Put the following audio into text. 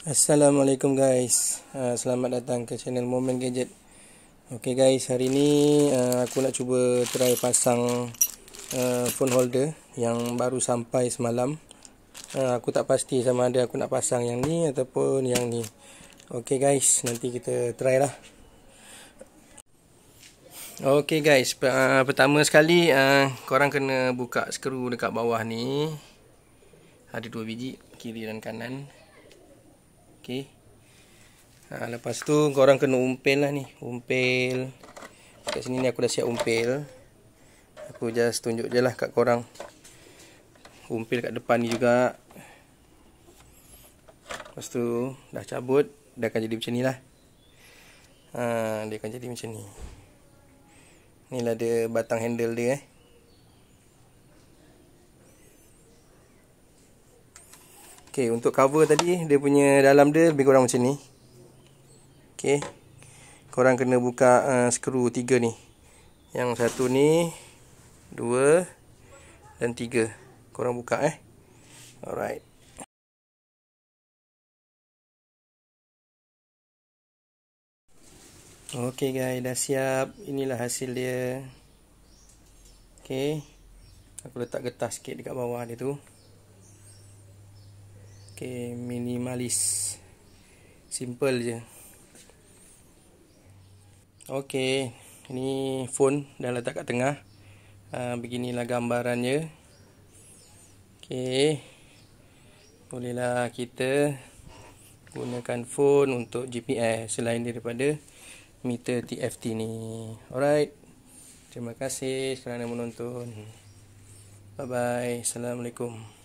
Assalamualaikum guys. Ah, selamat datang ke channel Moment Gadget. Okey guys, hari ni ah, aku nak cuba try pasang ah, phone holder yang baru sampai semalam. Aku tak pasti sama ada aku nak pasang yang ni ataupun yang ni. Okey guys, nanti kita try lah. Okey guys, pertama sekali korang kena buka skru dekat bawah ni. Ada dua biji kiri dan kanan. Okey. Ha, lepas tu korang kena umpil lah ni. Umpil. Kat sini ni aku dah siap umpil. Aku just tunjuk je lah kat korang. Umpil kat depan ni juga. Lepas tu dah cabut. Dia akan jadi macam ni lah. Ha, dia akan jadi macam ni. Inilah dia batang handle dia eh. Okay, untuk cover tadi dia punya dalam dia lebih kurang macam ni. Okay, korang kena buka uh, skru tiga ni. Yang satu ni, dua dan tiga. Korang buka eh. Alright. Okay guys, dah siap. Inilah hasil dia. Okay. Aku letak getah sikit dekat bawah dia tu. Okay, minimalis Simple je Okay, ni phone dah letak kat tengah uh, Beginilah gambarannya Okay Bolehlah kita Gunakan phone untuk GPS Selain daripada meter TFT ni Alright Terima kasih kerana menonton Bye-bye Assalamualaikum